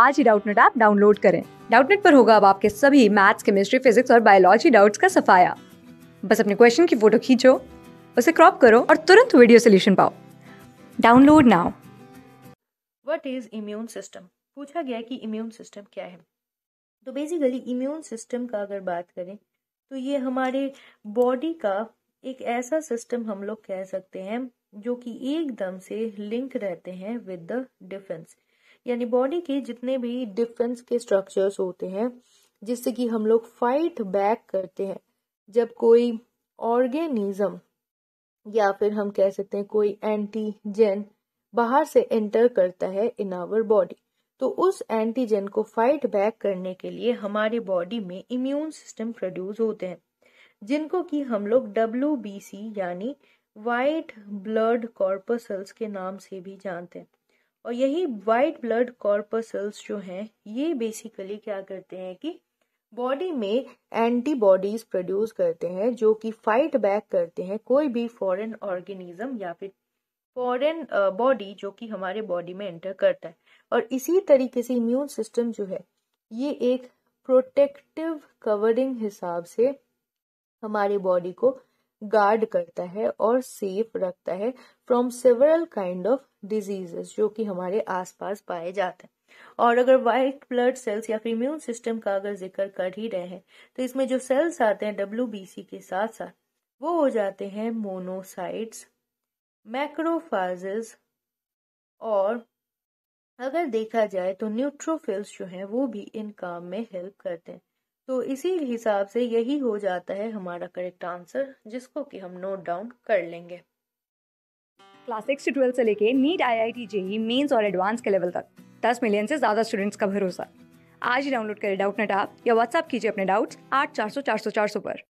आज ही Doubtnet app download करें डाउटनेट पर होगा अब आपके सभी मैथ्स केमिस्ट्री फिजिक्स और बायोलॉजी डाउट्स का सफाया बस अपने क्वेश्चन की फोटो खींचो उसे क्रॉप करो और तुरंत वीडियो सोल्यूशन पाओ download now what is immune system पूछा गया कि इम्यून सिस्टम क्या है तो बेसिकली इम्यून सिस्टम का अगर बात करें तो ये हमारे बॉडी का एक ऐसा सिस्टम हम लोग कह सकते हैं जो कि एकदम से लिंक रहते हैं विद द डिफेंस यानी बॉडी के जितने भी डिफेंस के स्ट्रक्चर्स होते हैं जिससे कि हम लोग फाइट बैक करते हैं जब कोई ऑर्गेनिज्म या फिर हम कह सकते हैं कोई एंटीजन बाहर से एंटर करता है इन आवर बॉडी तो उस एंटीजन को फाइट बैक करने के लिए हमारी बॉडी में इम्यून सिस्टम प्रोड्यूस होते हैं जिनको कि हम लोग डब्ल्यू यानी वाइट ब्लड कॉर्पसल्स के नाम से भी जानते हैं और यही वाइट ब्लड कॉर्पसल्स जो हैं ये बेसिकली क्या करते हैं कि बॉडी में एंटीबॉडीज प्रोड्यूस करते हैं जो कि फाइट बैक करते हैं कोई भी फॉरेन ऑर्गेनिज्म या फिर फॉरेन बॉडी जो कि हमारे बॉडी में एंटर करता है और इसी तरीके से इम्यून सिस्टम जो है ये एक प्रोटेक्टिव कवरिंग हिसाब से हमारे बॉडी को गार्ड करता है और सेफ रखता है from several kind of diseases जो कि हमारे आसपास पाए जाते हैं और अगर व्हाइट ब्लड सेल्स या फिर इम्यून सिस्टम का अगर जिक्र कर ही रहे हैं तो इसमें जो सेल्स आते हैं डब्ल्यू के साथ साथ वो हो जाते हैं मोनोसाइट्स मैक्रोफाजेस और अगर देखा जाए तो न्यूट्रोफिल्स जो हैं वो भी इन काम में हेल्प करते हैं तो इसी हिसाब से यही हो जाता है हमारा करेक्ट आंसर जिसको कि हम नोट डाउन कर लेंगे क्लास सिक्स टू ट्वेल्थ से लेके NEET I I T JEE mains और एडवांस के लेवल तक दस मिलियन से ज़्यादा स्टूडेंट्स का भरोसा आज ही डाउनलोड करें डाउट नेट आप या व्हाट्सअप कीजिए अपने डाउट्स आठ चार सौ चार सौ चार सौ पर